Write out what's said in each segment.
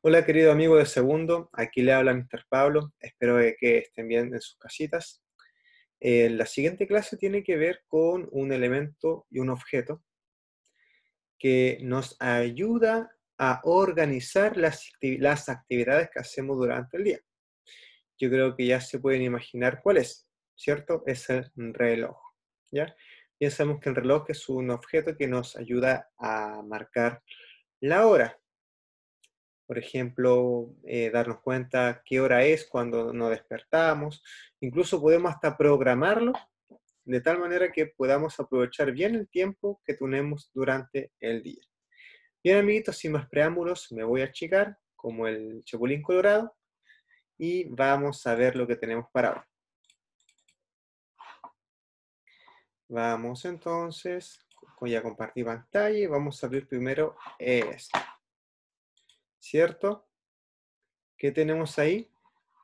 Hola querido amigo de segundo, aquí le habla Mr. Pablo, espero que estén bien en sus casitas. Eh, la siguiente clase tiene que ver con un elemento y un objeto que nos ayuda a organizar las, actividades que hacemos durante el día. Yo creo que ya se pueden imaginar cuál es, ¿cierto? Es el reloj, ¿ya? sabemos que el reloj es un objeto que nos ayuda a marcar la hora, por ejemplo, eh, darnos cuenta qué hora es cuando nos despertamos, incluso podemos hasta programarlo de tal manera que podamos aprovechar bien el tiempo que tenemos durante el día. Bien, amiguitos, sin más preámbulos, me voy a achicar como el chapulín colorado y vamos a ver lo que tenemos para hoy. Vamos entonces, ya compartir pantalla y vamos a abrir primero esto. ¿cierto? ¿Qué tenemos ahí?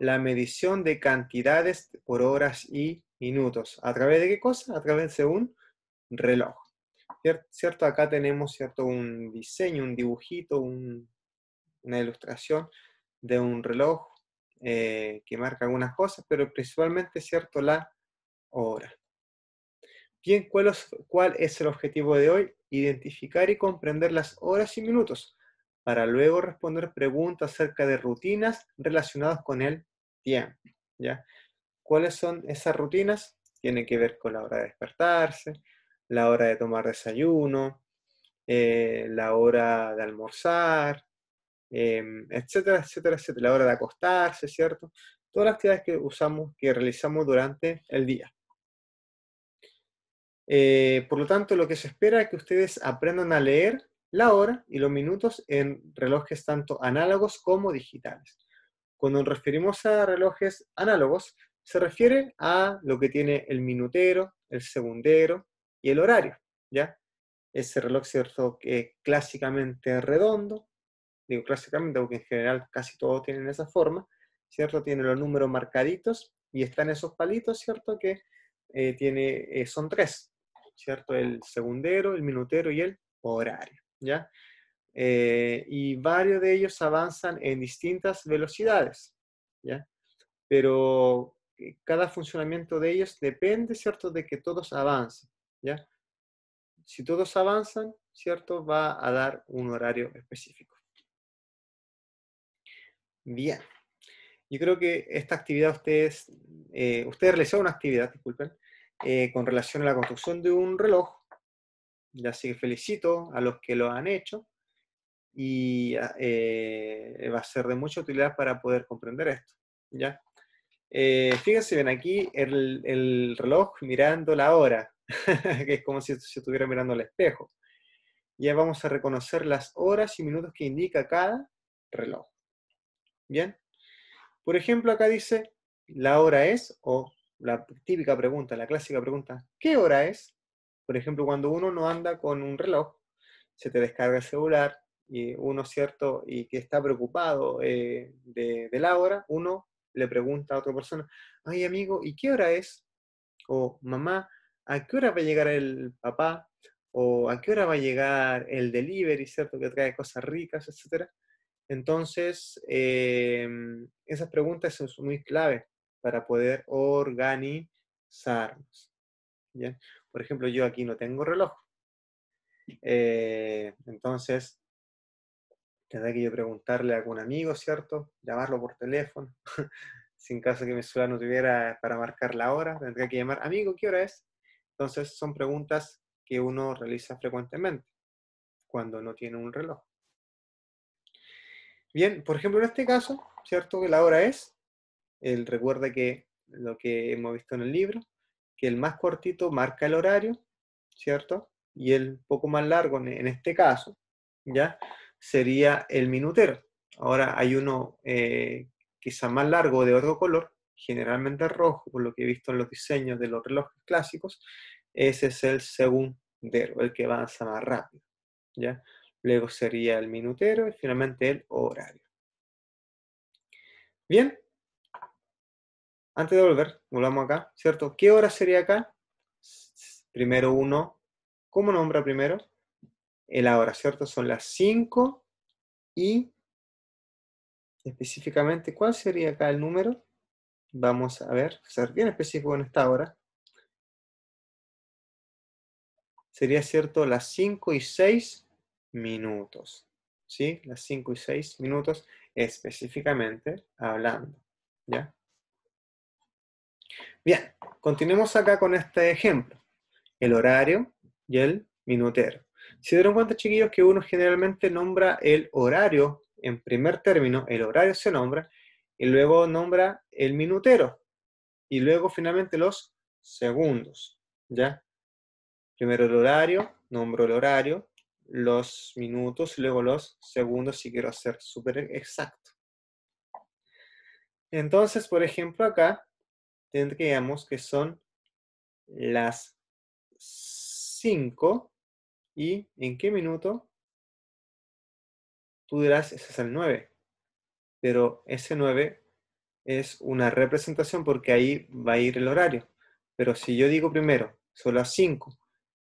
La medición de cantidades por horas y minutos. ¿A través de qué cosa? A través de un reloj. ¿Cierto? Acá tenemos ¿cierto? un diseño, un dibujito, una ilustración de un reloj eh, que marca algunas cosas, pero principalmente ¿cierto? la hora. Bien, ¿cuál es el objetivo de hoy? Identificar y comprender las horas y minutos para luego responder preguntas acerca de rutinas relacionadas con el tiempo. ¿ya? ¿Cuáles son esas rutinas? Tiene que ver con la hora de despertarse, la hora de tomar desayuno, eh, la hora de almorzar, em, etcétera, etcétera, etcétera, la hora de acostarse, ¿cierto? Todas las actividades que usamos, que realizamos durante el día. Eh, por lo tanto, lo que se espera es que ustedes aprendan a leer la hora y los minutos en relojes tanto análogos como digitales. Cuando nos referimos a relojes análogos, se refiere a lo que tiene el minutero, el segundero y el horario, ¿ya? Ese reloj, ¿cierto?, que clásicamente redondo, digo clásicamente porque en general casi todos tienen esa forma, ¿cierto? Tiene los números marcaditos y están esos palitos, ¿cierto? Que eh, tiene, eh, son tres, ¿cierto? El segundero, el minutero y el horario. ¿ya? Eh, y varios de ellos avanzan en distintas velocidades, Pero eh, cada funcionamiento de ellos depende, ¿cierto?, de que todos avancen, Si todos avanzan, ¿cierto?, va a dar un horario específico. Bien. Yo creo que esta actividad ustedes, eh, realizaron una actividad, disculpen, eh, con relación a la construcción de un reloj, Así que felicito a los que lo han hecho y ah, eh, va a ser de mucha utilidad para poder comprender esto. ¿ya? Eh, fíjense ven aquí el, el, reloj mirando la hora, que es como si se estuviera mirando al espejo. Ya vamos a reconocer las horas y minutos que indica cada reloj. ¿Bien? Por ejemplo, acá dice, la hora es, o la típica pregunta, la clásica pregunta, ¿qué hora es? Por ejemplo, cuando uno no anda con un reloj, se te descarga el celular y uno, ¿cierto? Y que está preocupado eh, de, la hora, uno le pregunta a otra persona, ay amigo, ¿y qué hora es? O mamá, ¿a qué hora va a llegar el papá? O ¿a qué hora va a llegar el delivery, ¿cierto? Que trae cosas ricas, etcétera. Entonces, em, esas preguntas son muy clave para poder organizarnos. ¿bien? Por ejemplo, yo aquí no tengo reloj. Eh, entonces, tendré que yo preguntarle a algún amigo, ¿cierto? Llamarlo por teléfono. Sin caso que mi celular no tuviera para marcar la hora, tendría que llamar, amigo, ¿qué hora es? Entonces, son preguntas que uno realiza frecuentemente cuando no tiene un reloj. Bien, por ejemplo, en este caso, ¿cierto? Que la hora es, él recuerda que lo que hemos visto en el libro, que el más cortito marca el horario, ¿cierto? Y el poco más largo, en este caso, ¿ya? Sería el minutero. Ahora hay uno eh, quizá más largo de otro color, generalmente rojo, por lo que he visto en los diseños de los relojes clásicos, ese es el segundero, el que avanza más rápido. ¿ya? Luego sería el minutero y finalmente el horario. Bien, antes de volver, volvamos acá, ¿cierto? ¿Qué hora sería acá? Primero uno, ¿cómo nombra primero? El ahora, ¿cierto? Son las cinco y específicamente, ¿cuál sería acá el número? Vamos a ver, ser bien específico en esta hora. Sería, ¿cierto? Las cinco y seis minutos, ¿sí? Las cinco y seis minutos específicamente hablando, ¿ya? Bien, continuemos acá con este ejemplo, el horario y el minutero. Se dieron cuenta, chiquillos, que uno generalmente nombra el horario en primer término, el horario se nombra, y luego nombra el minutero, y luego finalmente los segundos, ¿ya? Primero el horario, nombro el horario, los minutos, y luego los segundos si quiero ser súper exacto. Entonces, por ejemplo, acá tendríamos que son las 5 y en qué minuto tú dirás, ese es el 9. Pero ese 9 es una representación porque ahí va a ir el horario. Pero si yo digo primero, son las 5,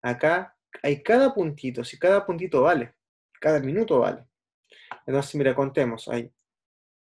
acá hay cada puntito, si cada puntito vale, cada minuto vale. Entonces, mira, contemos, hay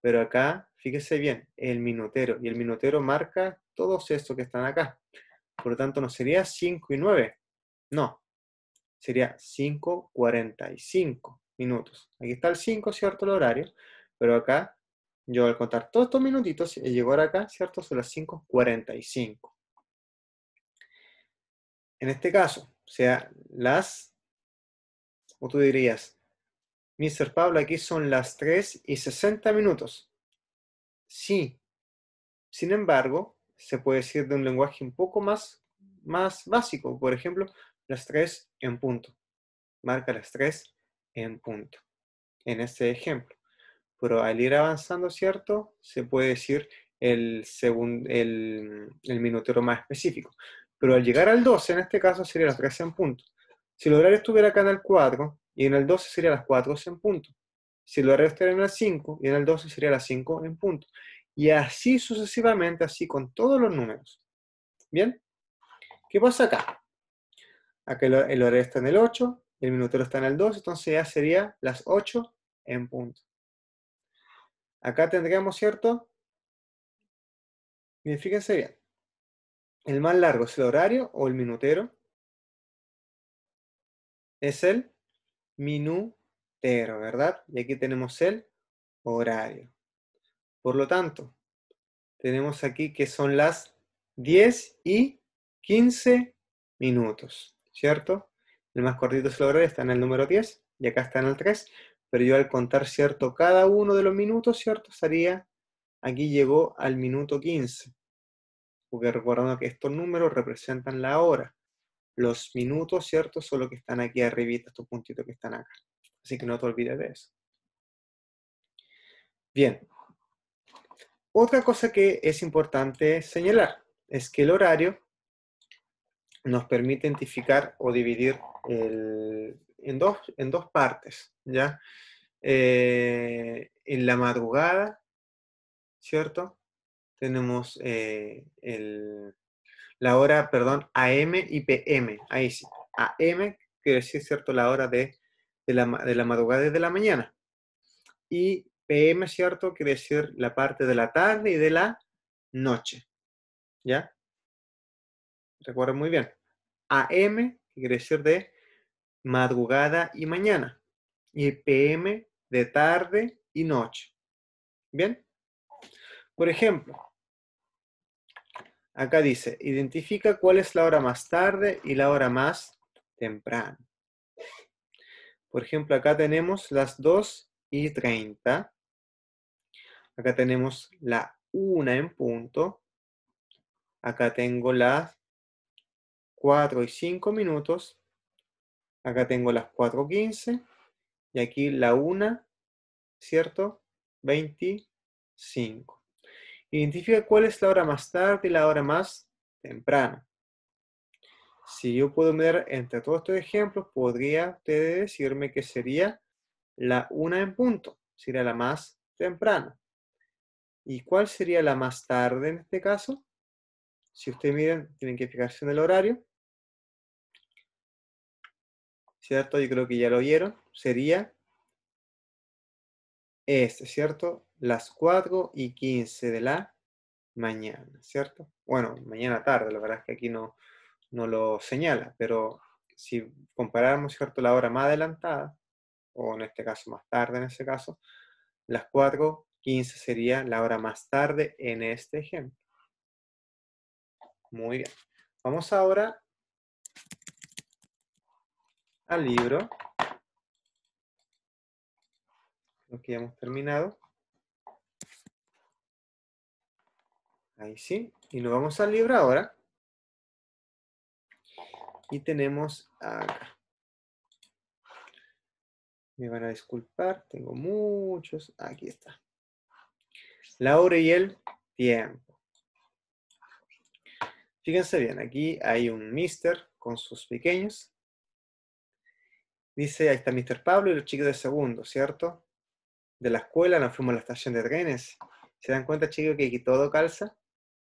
Pero acá, fíjese bien, el minutero. Y el minutero marca todos estos que están acá. Por lo tanto, no sería 5 y 9. No. Sería 5.45 minutos. Aquí está el 5, ¿cierto? El horario. Pero acá, yo al contar todos estos minutitos, y eh, llegar acá, ¿cierto? Son las 5.45. En este caso, o sea, las, O tú dirías, Mr. Pablo, aquí son las 3 y 60 minutos. Sí. Sin embargo, se puede decir de un lenguaje un poco más, más básico. Por ejemplo, las 3 en punto. Marca las 3 en punto. En este ejemplo. Pero al ir avanzando, ¿cierto? Se puede decir el, el, el minutero más específico. Pero al llegar al 12, en este caso, sería las 3 en punto. Si el horario estuviera acá en el 4, y en el 12 sería las 4 en punto. Si lo estaría en el 5 y en el 12 sería las 5 en punto. Y así sucesivamente, así con todos los números. ¿Bien? ¿Qué pasa acá? Acá el horario está en el 8, el minutero está en el 2, entonces ya sería las 8 en punto. Acá tendríamos, ¿cierto? Miren, fíjense bien. El más largo es el horario o el minutero. Es el minutero, ¿verdad? Y aquí tenemos el horario. Por lo tanto, tenemos aquí que son las 10 y 15 minutos, ¿cierto? El más cortito es el horario, está en el número 10 y acá está en el 3, pero yo al contar, ¿cierto? Cada uno de los minutos, ¿cierto? Sería aquí llegó al minuto 15, porque recordando que estos números representan la hora los minutos, ¿cierto? Son los que están aquí arribita, estos puntitos que están acá. Así que no te olvides de eso. Bien. Otra cosa que es importante señalar es que el horario nos permite identificar o dividir en, dos, en dos partes, ¿ya? Eh, en la madrugada, ¿cierto? Tenemos eh, el, la hora, perdón, AM y PM. Ahí sí. AM quiere decir, ¿cierto? La hora de, de, la, la madrugada y de la mañana. Y PM, ¿cierto? Quiere decir la parte de la tarde y de la noche. ¿Ya? ¿Recuerda muy bien. AM quiere decir de madrugada y mañana. Y PM de tarde y noche. ¿Bien? Por ejemplo, Acá dice, identifica cuál es la hora más tarde y la hora más temprano. Por ejemplo, acá tenemos las 2 y 30. Acá tenemos la 1 en punto. Acá tengo las 4 y 5 minutos. Acá tengo las 4.15. Y aquí la 1, ¿cierto? 25. Identifica cuál es la hora más tarde y la hora más temprana. Si yo puedo mirar entre todos estos ejemplos, podría usted decirme que sería la una en punto, sería la más temprana. ¿Y cuál sería la más tarde en este caso? Si ustedes miran, tienen que fijarse en el horario. ¿Cierto? Yo creo que ya lo oyeron. Sería este, ¿cierto? las 4 y 15 de la mañana, ¿cierto? Bueno, mañana tarde, la verdad es que aquí no, lo señala, pero si comparamos, ¿cierto?, la hora más adelantada, o en este caso más tarde en este caso, las 15 sería la hora más tarde en este ejemplo. Muy bien. Vamos ahora al libro. Lo que ya hemos terminado. Ahí sí. Y nos vamos al libro ahora. Y tenemos acá. Me van a disculpar, tengo muchos. Aquí está. La hora y el tiempo. Fíjense bien, aquí hay un mister con sus pequeños. Dice, ahí está Mr. Pablo y los chicos de segundo, ¿cierto? De la escuela nos fuimos a la estación de trenes. ¿Se dan cuenta, chicos, que aquí todo calza?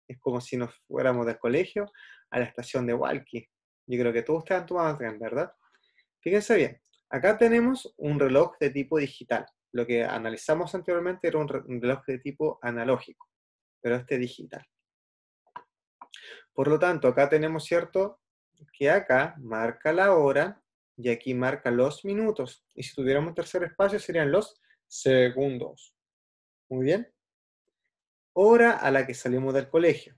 Es como si nos fuéramos del colegio a la estación de Walkie. Yo creo que todos ustedes han tomado tren, ¿verdad? Fíjense bien, acá tenemos un reloj de tipo digital. Lo que analizamos anteriormente era un reloj de tipo analógico, pero este digital. Por lo tanto, acá tenemos, ¿cierto? Que acá marca la hora y aquí marca los minutos. Y si tuviéramos tercer espacio serían los segundos. Muy bien hora a la que salimos del colegio.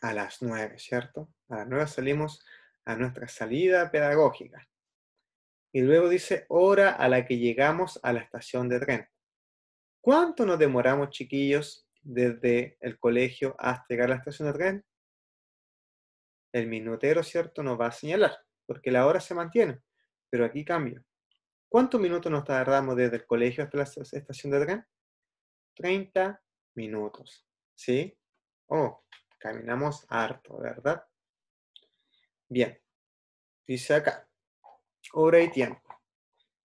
A las nueve, ¿cierto? A las nueve salimos a nuestra salida pedagógica. Y luego dice hora a la que llegamos a la estación de tren. ¿Cuánto nos demoramos, chiquillos, desde el colegio hasta llegar a la estación de tren? El minutero, ¿cierto?, nos va a señalar, porque la hora se mantiene, pero aquí cambia. ¿Cuántos minutos nos tardamos desde el colegio hasta la estación de tren? 30 minutos. ¿Sí? Oh, caminamos harto, ¿verdad? Bien. Dice acá, hora y tiempo.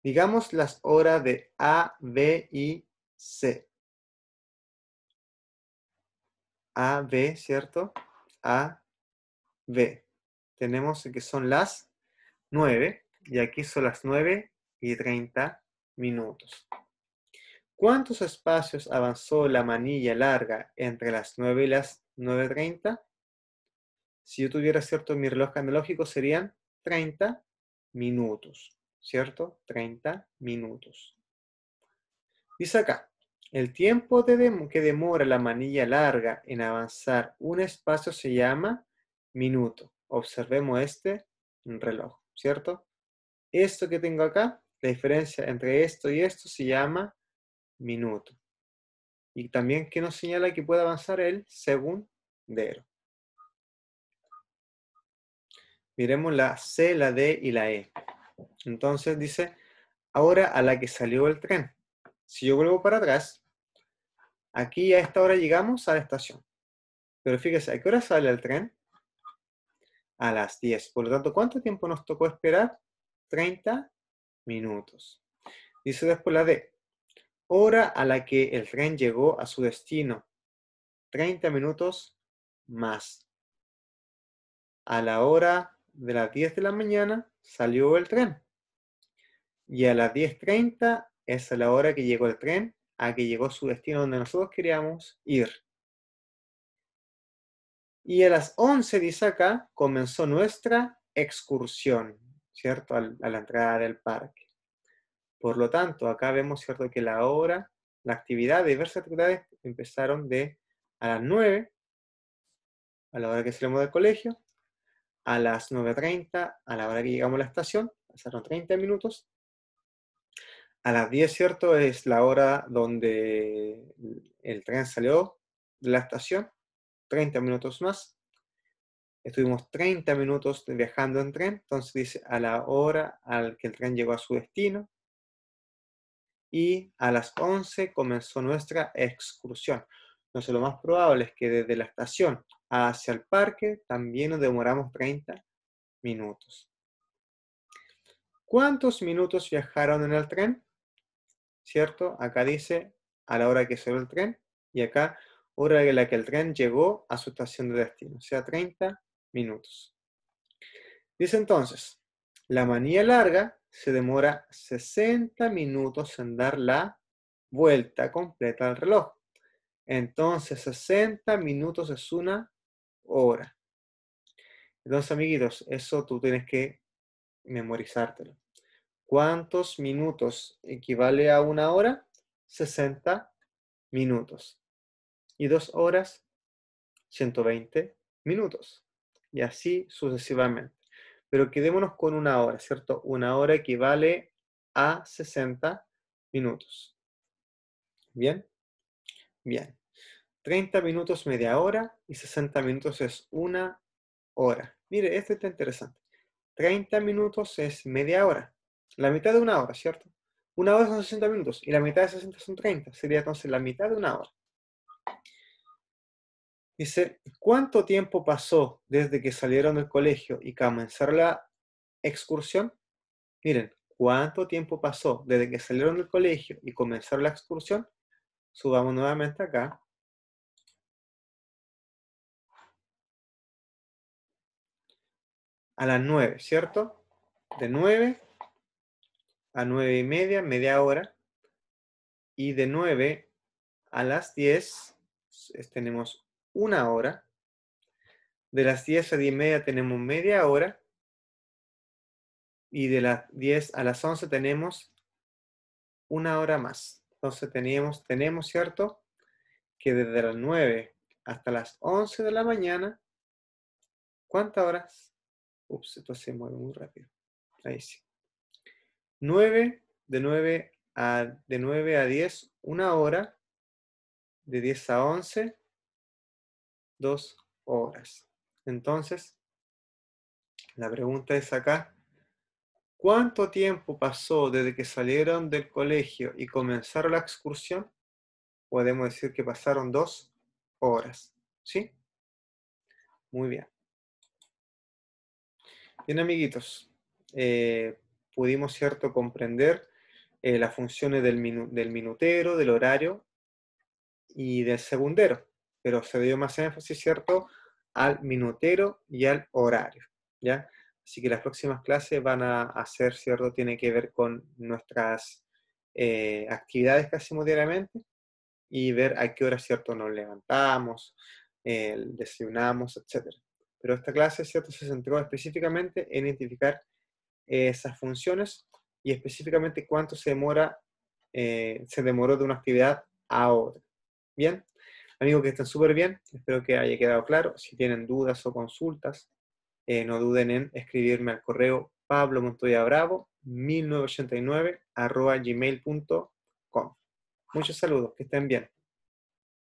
Digamos las horas de A, B y C. A, B, ¿cierto? A, B. Tenemos que son las 9 y aquí son las 9 y 30 minutos. ¿Cuántos espacios avanzó la manilla larga entre las 9 y las 9.30? Si yo tuviera cierto mi reloj analógico serían 30 minutos, ¿cierto? 30 minutos. Dice acá, el tiempo que demora la manilla larga en avanzar un espacio se llama minuto. Observemos este reloj, ¿cierto? Esto que tengo acá, la diferencia entre esto y esto se llama minuto. Y también que nos señala que puede avanzar el segundo Miremos la C, la D y la E. Entonces dice, ahora a la que salió el tren. Si yo vuelvo para atrás, aquí a esta hora llegamos a la estación. Pero fíjese, ¿a qué hora sale el tren? A las 10. Por lo tanto, ¿cuánto tiempo nos tocó esperar? 30 minutos. Dice después la D hora a la que el tren llegó a su destino, 30 minutos más. A la hora de las 10 de la mañana salió el tren. Y a las 10.30 es a la hora que llegó el tren, a que llegó su destino donde nosotros queríamos ir. Y a las 11, dice acá, comenzó nuestra excursión, ¿cierto? A la entrada del parque. Por lo tanto, acá vemos cierto que la hora, la actividad, diversas actividades empezaron de a las 9, a la hora que salimos del colegio, a las 9.30, a la hora que llegamos a la estación, pasaron 30 minutos. A las 10, ¿cierto? Es la hora donde el tren salió de la estación, 30 minutos más. Estuvimos 30 minutos viajando en tren, entonces dice a la hora al que el tren llegó a su destino, y a las 11 comenzó nuestra excursión. Entonces lo más probable es que desde la estación hacia el parque también nos demoramos 30 minutos. ¿Cuántos minutos viajaron en el tren? ¿Cierto? Acá dice a la hora que salió el tren y acá hora en la que el tren llegó a su estación de destino, o sea, 30 minutos. Dice entonces, la manía larga se demora 60 minutos en dar la vuelta completa al reloj. Entonces, 60 minutos es una hora. Entonces, amiguitos, eso tú tienes que memorizártelo. ¿Cuántos minutos equivale a una hora? 60 minutos. Y dos horas, 120 minutos. Y así sucesivamente pero quedémonos con una hora, ¿cierto? Una hora equivale a 60 minutos. ¿Bien? Bien. 30 minutos media hora y 60 minutos es una hora. Mire, esto está interesante. 30 minutos es media hora. La mitad de una hora, ¿cierto? Una hora son 60 minutos y la mitad de 60 son 30. Sería entonces la mitad de una hora. Dice, ¿cuánto tiempo pasó desde que salieron del colegio y comenzar la excursión? Miren, ¿cuánto tiempo pasó desde que salieron del colegio y comenzaron la excursión? Subamos nuevamente acá. A las nueve, ¿cierto? De nueve a nueve y media, media hora. Y de nueve a las 10 tenemos una hora. De las 10 a 10 y media tenemos media hora. Y de las 10 a las 11 tenemos una hora más. Entonces tenemos, ¿cierto? Que desde las 9 hasta las 11 de la mañana, ¿cuántas horas? Ups, esto se mueve muy rápido. Ahí sí. 9, de 9 a, de 9 a 10, una hora. De 10 a 11, dos horas. Entonces, la pregunta es acá, ¿cuánto tiempo pasó desde que salieron del colegio y comenzaron la excursión? Podemos decir que pasaron dos horas, ¿sí? Muy bien. Bien, amiguitos, eh, pudimos, ¿cierto?, comprender eh, las funciones del, del minutero, del horario y del segundero pero se dio más énfasis, ¿cierto?, al minutero y al horario, ¿ya? Así que las próximas clases van a hacer, ¿cierto?, tiene que ver con nuestras eh, actividades casi hacemos diariamente y ver a qué hora, ¿cierto?, nos levantamos, desayunamos, etc. Pero esta clase, ¿cierto?, se centró específicamente en identificar esas funciones y específicamente cuánto se demora, eh, se demoró de una actividad a otra. Bien, Amigos, que estén súper bien. Espero que haya quedado claro. Si tienen dudas o consultas, eh, no duden en escribirme al correo Pablo Montoya Bravo 1989 arroba gmail.com. Muchos saludos, que estén bien.